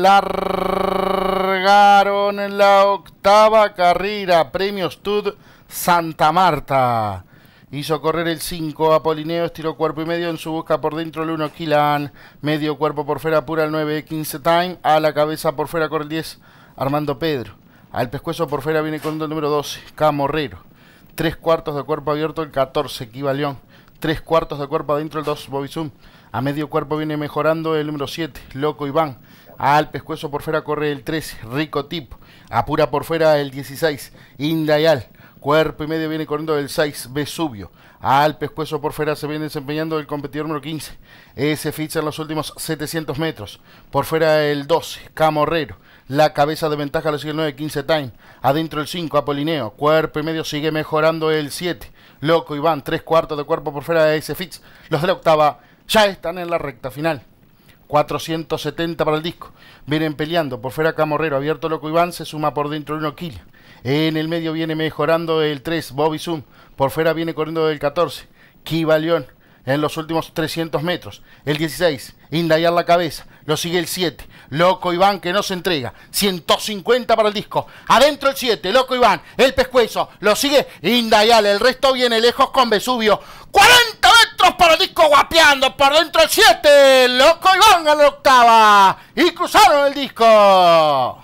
largaron en la octava carrera, Premio Stud Santa Marta. Hizo correr el 5, Apolineo estiró cuerpo y medio en su busca por dentro el 1, Kilan, medio cuerpo por fuera, pura el 9, 15 time, a la cabeza por fuera corre el 10, Armando Pedro, al pescuezo por fuera viene con el número 12, Camorrero, tres cuartos de cuerpo abierto el 14, Kiva tres cuartos de cuerpo adentro el 2 Bobizum. A medio cuerpo viene mejorando el número 7, Loco Iván. Al pescuezo por fuera corre el 3, Rico Tip. Apura por fuera el 16, Indayal. Cuerpo y medio viene corriendo el 6, Vesubio. Al pescuezo por fuera se viene desempeñando el competidor número 15. Ese ficha en los últimos 700 metros. Por fuera el 2. Camorrero. La cabeza de ventaja lo sigue el 9, 15 Time. Adentro el 5, Apolineo. Cuerpo y medio sigue mejorando el 7. Loco Iván, tres cuartos de cuerpo por fuera de ese Fix. Los de la octava ya están en la recta final. 470 para el disco. Vienen peleando. Por fuera Camorrero, abierto Loco Iván, se suma por dentro de uno, kilo. En el medio viene mejorando el 3, Bobby Zoom. Por fuera viene corriendo el 14, Kiva León en los últimos 300 metros. El 16, Indayar la cabeza. Lo sigue el 7. Loco Iván que no se entrega. 150 para el disco. Adentro el 7. Loco Iván. El pescuezo. Lo sigue Indayal. El resto viene lejos con Vesubio. 40 metros para el disco guapeando. Por dentro el 7. Loco Iván a la octava. Y cruzaron el disco.